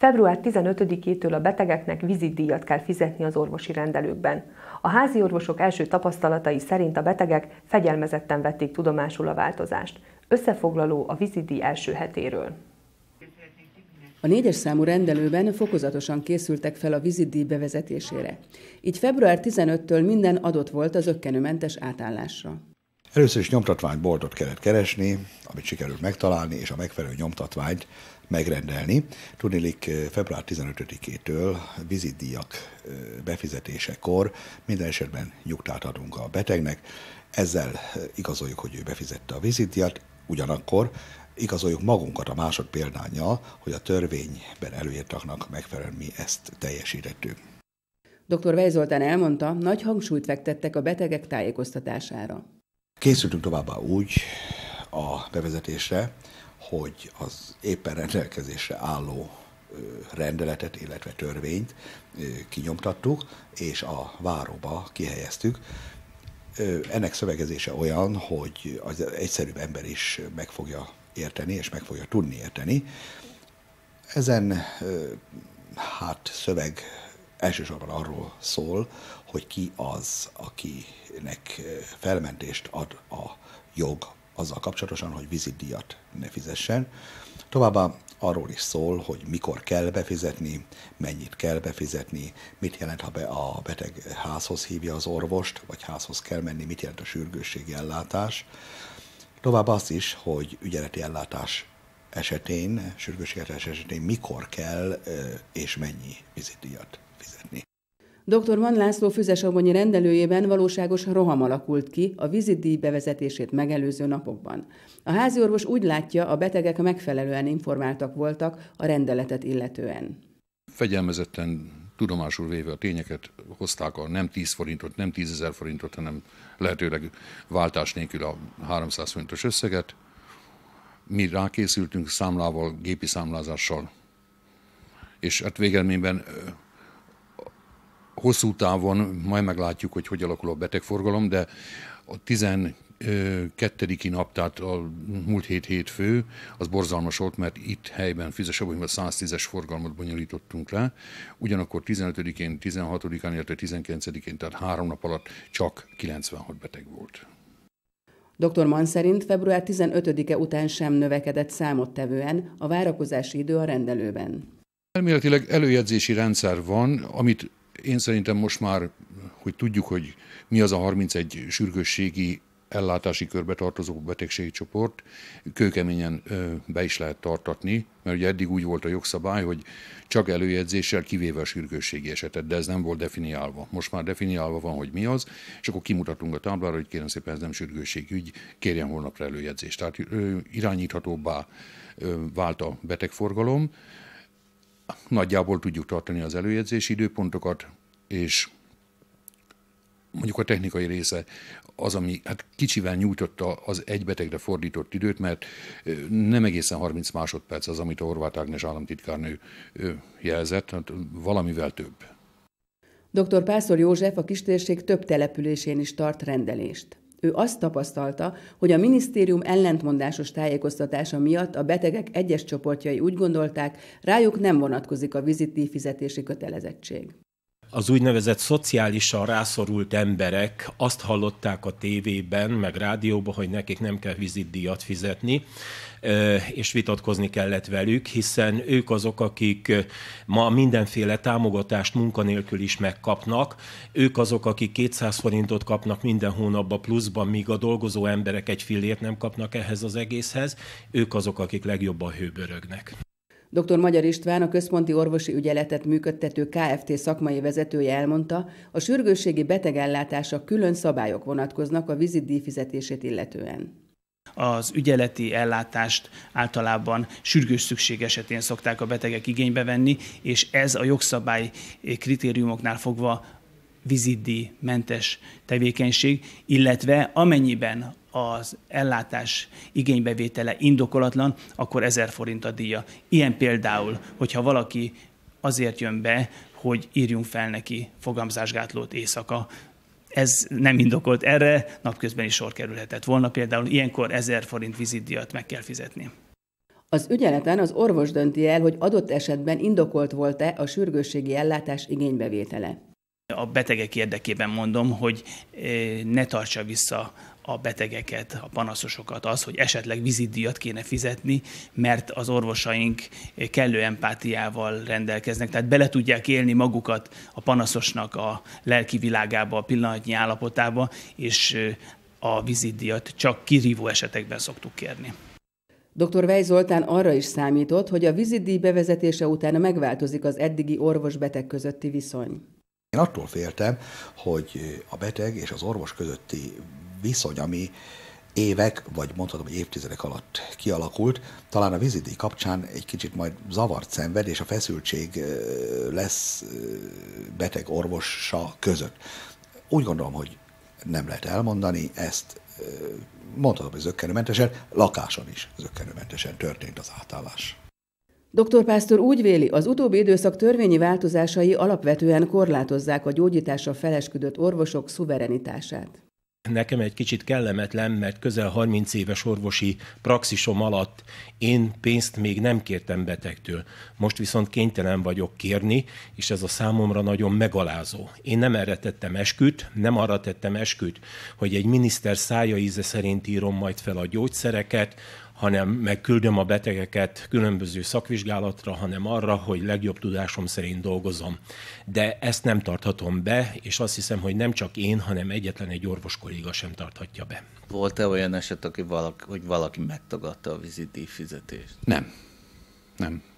Február 15-től a betegeknek vizitdíjat kell fizetni az orvosi rendelőkben. A házi orvosok első tapasztalatai szerint a betegek fegyelmezetten vették tudomásul a változást. Összefoglaló a vizitdíj első hetéről. A négyes számú rendelőben fokozatosan készültek fel a vizitdíj bevezetésére. Így február 15-től minden adott volt az ökkenőmentes átállásra. Először is nyomtatványboltot kellett keresni, amit sikerült megtalálni, és a megfelelő nyomtatványt megrendelni. Tudnilik február 15-től vizitdíjak befizetésekor minden esetben nyugtát adunk a betegnek, ezzel igazoljuk, hogy ő befizette a vizitdíjat, ugyanakkor igazoljuk magunkat a másod példányjal, hogy a törvényben előírtaknak megfelelően mi ezt teljesítettük. Dr. Vejzoltán elmondta, nagy hangsúlyt fektettek a betegek tájékoztatására. Készültünk továbbá úgy a bevezetésre, hogy az éppen rendelkezésre álló rendeletet, illetve törvényt kinyomtattuk, és a váróba kihelyeztük. Ennek szövegezése olyan, hogy az egyszerűbb ember is meg fogja érteni, és meg fogja tudni érteni. Ezen hát szöveg elsősorban arról szól, hogy ki az, akinek eh, felmentést ad a jog azzal kapcsolatosan, hogy vizitdíjat ne fizessen. Továbbá arról is szól, hogy mikor kell befizetni, mennyit kell befizetni, mit jelent, ha be a beteg házhoz hívja az orvost, vagy házhoz kell menni, mit jelent a sürgősségi ellátás. Tovább az is, hogy ügyeleti ellátás esetén, sürgősségi ellátás esetén mikor kell eh, és mennyi vizitdíjat fizetni. Dr. Van László füzesabonyi rendelőjében valóságos roham alakult ki a vizitdíj bevezetését megelőző napokban. A háziorvos úgy látja, a betegek megfelelően informáltak voltak a rendeletet illetően. Fegyelmezetten tudomásul véve a tényeket hozták a nem 10 forintot, nem 10 ezer forintot, hanem lehetőleg váltás nélkül a 300 forintos összeget. Mi rákészültünk számlával, gépi számlázással, és hát végelményben hosszú távon majd meglátjuk, hogy hogy alakul a betegforgalom, de a 12. nap, tehát a múlt hét hétfő, az borzalmas volt, mert itt helyben Fizesabonyban 110-es forgalmat bonyolítottunk le, ugyanakkor 15-én, 16-án, illetve 19-én, tehát három nap alatt csak 96 beteg volt. Dr. Mann szerint február 15-e után sem növekedett számottevően a várakozási idő a rendelőben. Elméletileg előjegyzési rendszer van, amit én szerintem most már, hogy tudjuk, hogy mi az a 31 sürgősségi ellátási körbe tartozó betegségi csoport kőkeményen be is lehet tartatni, mert ugye eddig úgy volt a jogszabály, hogy csak előjegyzéssel kivéve a sürgősségi esetet, de ez nem volt definiálva. Most már definiálva van, hogy mi az, és akkor kimutatunk a táblára, hogy kérem szépen ez nem sürgősségi ügy, kérjen holnapra előjegyzést. Tehát irányíthatóbbá vált a betegforgalom, nagyjából tudjuk tartani az előjegyzési időpontokat, és mondjuk a technikai része az, ami hát kicsivel nyújtotta az egy betegre fordított időt, mert nem egészen 30 másodperc az, amit a Horváth Ágnes államtitkárnő jelzett, hát valamivel több. Dr. Pászor József a kistérség több településén is tart rendelést. Ő azt tapasztalta, hogy a minisztérium ellentmondásos tájékoztatása miatt a betegek egyes csoportjai úgy gondolták, rájuk nem vonatkozik a vizitív fizetési kötelezettség az úgynevezett szociálisan rászorult emberek azt hallották a tévében, meg rádióban, hogy nekik nem kell vizitdíjat fizetni, és vitatkozni kellett velük, hiszen ők azok, akik ma mindenféle támogatást munkanélkül is megkapnak, ők azok, akik 200 forintot kapnak minden hónapban pluszban, míg a dolgozó emberek egy fillért nem kapnak ehhez az egészhez, ők azok, akik legjobban hőbörögnek. Dr. Magyar István, a központi orvosi ügyeletet működtető KFT szakmai vezetője elmondta, a sürgősségi betegellátása külön szabályok vonatkoznak a vizit fizetését illetően az ügyeleti ellátást általában sürgős szükség esetén szokták a betegek igénybe venni, és ez a jogszabály kritériumoknál fogva vizidi mentes tevékenység, illetve amennyiben az ellátás igénybevétele indokolatlan, akkor 1000 forint a díja. Ilyen például, hogyha valaki azért jön be, hogy írjunk fel neki fogamzásgátlót éjszaka, ez nem indokolt erre, napközben is sor kerülhetett volna. Például ilyenkor 1000 forint vizitdíjat meg kell fizetni. Az ügyeleten az orvos dönti el, hogy adott esetben indokolt volt-e a sürgősségi ellátás igénybevétele a betegek érdekében mondom, hogy eh, ne tartsa vissza a betegeket, a panaszosokat, az, hogy esetleg vizitdíjat kéne fizetni, mert az orvosaink eh, kellő empátiával rendelkeznek, tehát bele tudják élni magukat a panaszosnak a lelki világába, a pillanatnyi állapotába, és eh, a vizitdíjat csak kirívó esetekben szoktuk kérni. Dr. Vej Zoltán arra is számított, hogy a vizitdíj bevezetése után megváltozik az eddigi orvos-beteg közötti viszony. Én attól féltem, hogy a beteg és az orvos közötti viszony, ami évek, vagy mondhatom, hogy évtizedek alatt kialakult, talán a vizidi kapcsán egy kicsit majd zavart szenved, és a feszültség lesz beteg-orvosa között. Úgy gondolom, hogy nem lehet elmondani, ezt mondhatom, hogy zöggenőmentesen, lakáson is zöggenőmentesen történt az átállás. Dr. Pásztor úgy véli, az utóbbi időszak törvényi változásai alapvetően korlátozzák a gyógyításra felesküdött orvosok szuverenitását. Nekem egy kicsit kellemetlen, mert közel 30 éves orvosi praxisom alatt én pénzt még nem kértem betegtől. Most viszont kénytelen vagyok kérni, és ez a számomra nagyon megalázó. Én nem erre tettem esküt, nem arra tettem esküt, hogy egy miniszter szája íze szerint írom majd fel a gyógyszereket, hanem megküldöm a betegeket különböző szakvizsgálatra, hanem arra, hogy legjobb tudásom szerint dolgozom. De ezt nem tarthatom be, és azt hiszem, hogy nem csak én, hanem egyetlen egy orvos kolléga sem tarthatja be. Volt-e olyan eset, aki valaki, hogy valaki megtagadta a vizitív fizetést? Nem. Nem.